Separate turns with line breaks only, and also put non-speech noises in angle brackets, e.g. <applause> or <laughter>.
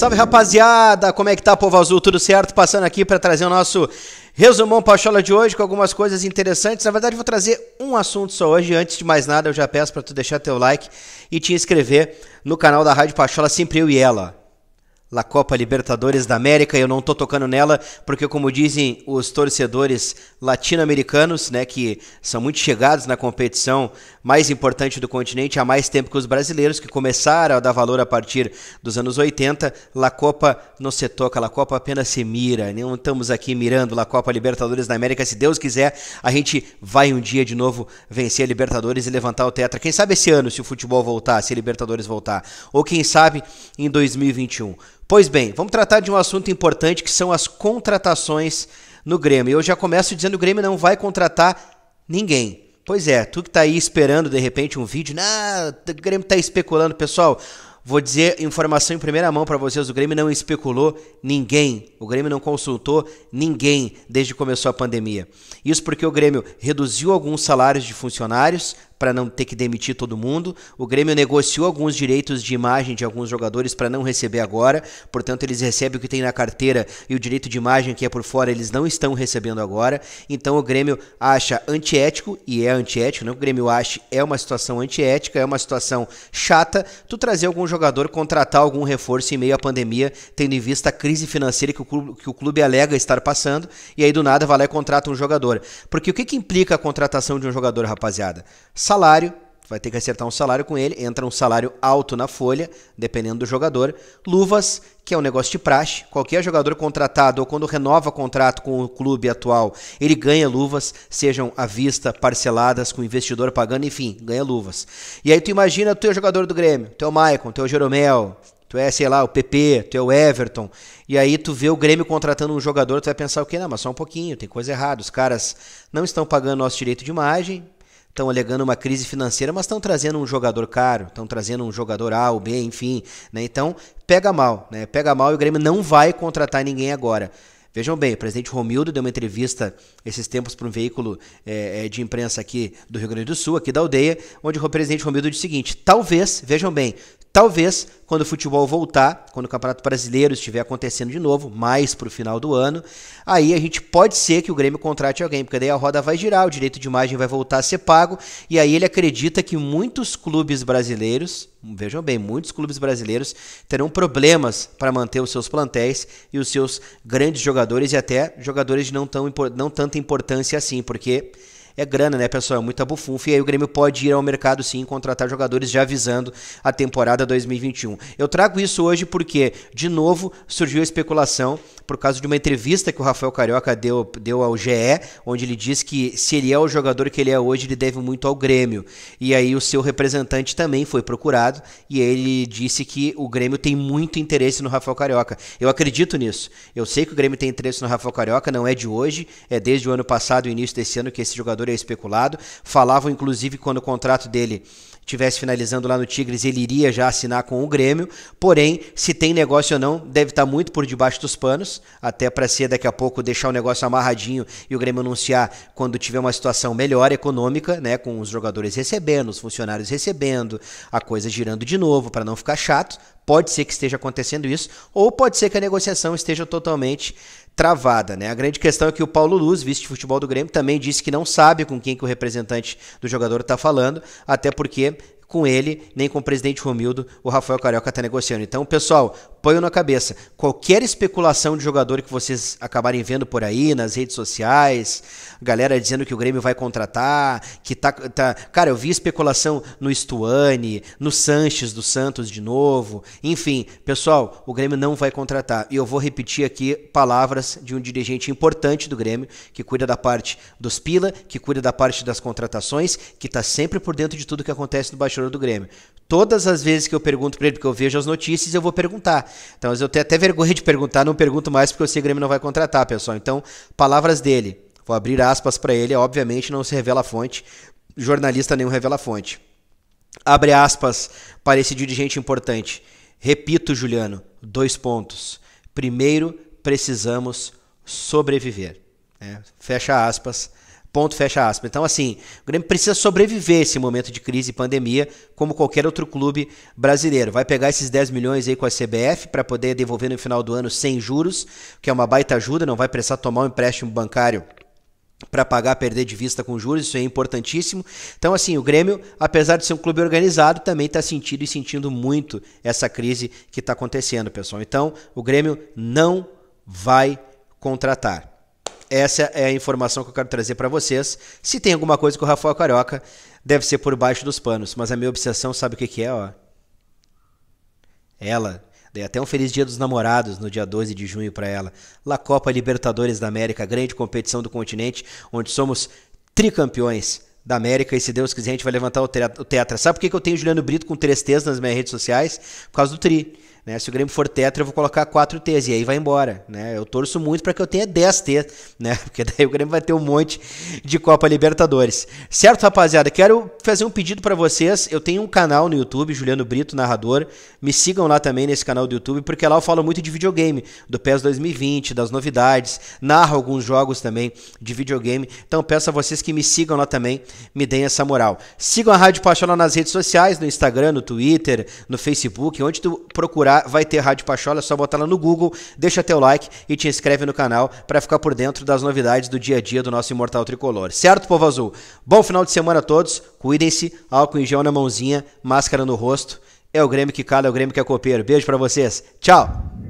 Salve rapaziada, como é que tá povo azul? Tudo certo? Passando aqui para trazer o nosso resumão pachola de hoje com algumas coisas interessantes. Na verdade, vou trazer um assunto só hoje. Antes de mais nada, eu já peço para tu deixar teu like e te inscrever no canal da Rádio Pachola Sempre Eu e Ela. La Copa Libertadores da América. Eu não tô tocando nela porque, como dizem os torcedores latino-americanos, né, que são muito chegados na competição mais importante do continente há mais tempo que os brasileiros, que começaram a dar valor a partir dos anos 80, La Copa não se toca, La Copa apenas se mira. Não estamos aqui mirando La Copa Libertadores da América. Se Deus quiser, a gente vai um dia de novo vencer a Libertadores e levantar o tetra. Quem sabe esse ano, se o futebol voltar, se a Libertadores voltar. Ou quem sabe em 2021. Pois bem, vamos tratar de um assunto importante que são as contratações no Grêmio. Eu já começo dizendo que o Grêmio não vai contratar ninguém. Pois é, tu que está aí esperando de repente um vídeo, nada, o Grêmio está especulando, pessoal. Vou dizer informação em primeira mão para vocês: o Grêmio não especulou ninguém, o Grêmio não consultou ninguém desde que começou a pandemia. Isso porque o Grêmio reduziu alguns salários de funcionários, para não ter que demitir todo mundo. O Grêmio negociou alguns direitos de imagem de alguns jogadores para não receber agora, portanto, eles recebem o que tem na carteira e o direito de imagem que é por fora eles não estão recebendo agora. Então, o Grêmio acha antiético, e é antiético, não? Né? o Grêmio acha é uma situação antiética, é uma situação chata tu trazer algum jogador, contratar algum reforço em meio à pandemia, tendo em vista a crise financeira que o clube, que o clube alega estar passando, e aí do nada vai lá e contrata um jogador. Porque o que, que implica a contratação de um jogador, rapaziada? salário, vai ter que acertar um salário com ele, entra um salário alto na folha, dependendo do jogador. Luvas, que é um negócio de praxe, qualquer jogador contratado ou quando renova contrato com o clube atual, ele ganha luvas, sejam à vista, parceladas, com o investidor pagando, enfim, ganha luvas. E aí tu imagina, tu é o jogador do Grêmio, tu é o Maicon, tu é o Jeromel, tu é, sei lá, o PP, tu é o Everton, e aí tu vê o Grêmio contratando um jogador, tu vai pensar o quê? Não, mas só um pouquinho, tem coisa errada, os caras não estão pagando nosso direito de imagem, estão alegando uma crise financeira, mas estão trazendo um jogador caro, estão trazendo um jogador A ou B, enfim. Né? Então, pega mal, né? Pega mal e o Grêmio não vai contratar ninguém agora. Vejam bem, o presidente Romildo deu uma entrevista esses tempos para um veículo é, de imprensa aqui do Rio Grande do Sul, aqui da aldeia, onde o presidente Romildo disse o seguinte: talvez, vejam bem, Talvez, quando o futebol voltar, quando o Campeonato Brasileiro estiver acontecendo de novo, mais para o final do ano, aí a gente pode ser que o Grêmio contrate alguém, porque daí a roda vai girar, o direito de imagem vai voltar a ser pago, e aí ele acredita que muitos clubes brasileiros, vejam bem, muitos clubes brasileiros terão problemas para manter os seus plantéis e os seus grandes jogadores, e até jogadores de não, tão, não tanta importância assim, porque é grana, né, pessoal? É muita bufunfa. E aí o Grêmio pode ir ao mercado sim contratar jogadores já avisando a temporada 2021. Eu trago isso hoje porque, de novo, surgiu a especulação por causa de uma entrevista que o Rafael Carioca deu, deu ao GE, onde ele diz que se ele é o jogador que ele é hoje, ele deve muito ao Grêmio. E aí o seu representante também foi procurado e ele disse que o Grêmio tem muito interesse no Rafael Carioca. Eu acredito nisso. Eu sei que o Grêmio tem interesse no Rafael Carioca, não é de hoje, é desde o ano passado, início desse ano, que esse jogador é especulado. Falavam, inclusive, quando o contrato dele tivesse finalizando lá no Tigres, ele iria já assinar com o Grêmio. Porém, se tem negócio ou não, deve estar tá muito por debaixo dos panos, até para ser daqui a pouco deixar o negócio amarradinho e o Grêmio anunciar quando tiver uma situação melhor econômica, né, com os jogadores recebendo, os funcionários recebendo, a coisa girando de novo para não ficar chato. Pode ser que esteja acontecendo isso, ou pode ser que a negociação esteja totalmente travada. Né? A grande questão é que o Paulo Luz, vice de futebol do Grêmio, também disse que não sabe com quem que o representante do jogador está falando, até porque com ele, nem com o presidente Romildo, o Rafael Carioca está negociando. Então, pessoal, ponham na cabeça, qualquer especulação de jogador que vocês acabarem vendo por aí, nas redes sociais, galera dizendo que o Grêmio vai contratar, que tá... tá... Cara, eu vi especulação no Stuane, no Sanches do Santos de novo, enfim, pessoal, o Grêmio não vai contratar. E eu vou repetir aqui palavras de um dirigente importante do Grêmio, que cuida da parte dos pila, que cuida da parte das contratações, que está sempre por dentro de tudo que acontece no Baixo torcedor do Grêmio. Todas as vezes que eu pergunto para ele, porque eu vejo as notícias, eu vou perguntar. Então, eu tenho até vergonha de perguntar, não pergunto mais porque eu sei que o Grêmio não vai contratar, pessoal. Então, palavras dele. Vou abrir aspas para ele, obviamente não se revela a fonte, jornalista nenhum revela a fonte. Abre aspas para esse dirigente importante. Repito, Juliano, dois pontos. Primeiro, precisamos sobreviver. É, fecha aspas Ponto, fecha aspas. Então, assim, o Grêmio precisa sobreviver esse momento de crise e pandemia, como qualquer outro clube brasileiro. Vai pegar esses 10 milhões aí com a CBF para poder devolver no final do ano sem juros, que é uma baita ajuda, não vai precisar tomar um empréstimo bancário para pagar, perder de vista com juros, isso é importantíssimo. Então, assim, o Grêmio, apesar de ser um clube organizado, também está sentindo e sentindo muito essa crise que está acontecendo, pessoal. Então, o Grêmio não vai contratar essa é a informação que eu quero trazer para vocês. Se tem alguma coisa com o Rafael é Carioca, deve ser por baixo dos panos. Mas a minha obsessão, sabe o que, que é, ó? Ela. Dei até um feliz dia dos namorados no dia 12 de junho para ela. La Copa Libertadores da América, grande competição do continente, onde somos tricampeões da América e se Deus quiser a gente vai levantar o teatro. Sabe por que, que eu tenho Juliano Brito com tristeza nas minhas redes sociais? Por causa do Tri. Né? Se o Grêmio for tetra, eu vou colocar 4 T's e aí vai embora. Né? Eu torço muito para que eu tenha 10 T's, né? <laughs> porque daí o Grêmio vai ter um monte de Copa Libertadores. Certo, rapaziada? Quero fazer um pedido para vocês. Eu tenho um canal no YouTube, Juliano Brito, narrador. Me sigam lá também nesse canal do YouTube, porque lá eu falo muito de videogame, do PES 2020, das novidades, narro alguns jogos também de videogame. Então peço a vocês que me sigam lá também, me deem essa moral. Sigam a Rádio Paixão lá nas redes sociais, no Instagram, no Twitter, no Facebook, onde tu procurar vai ter Rádio Pachola, é só botar lá no Google, deixa teu like e te inscreve no canal para ficar por dentro das novidades do dia a dia do nosso Imortal Tricolor. Certo, povo azul? Bom final de semana a todos, cuidem-se, álcool em gel na mãozinha, máscara no rosto. É o Grêmio que cala, é o Grêmio que é copeiro. Beijo para vocês. Tchau!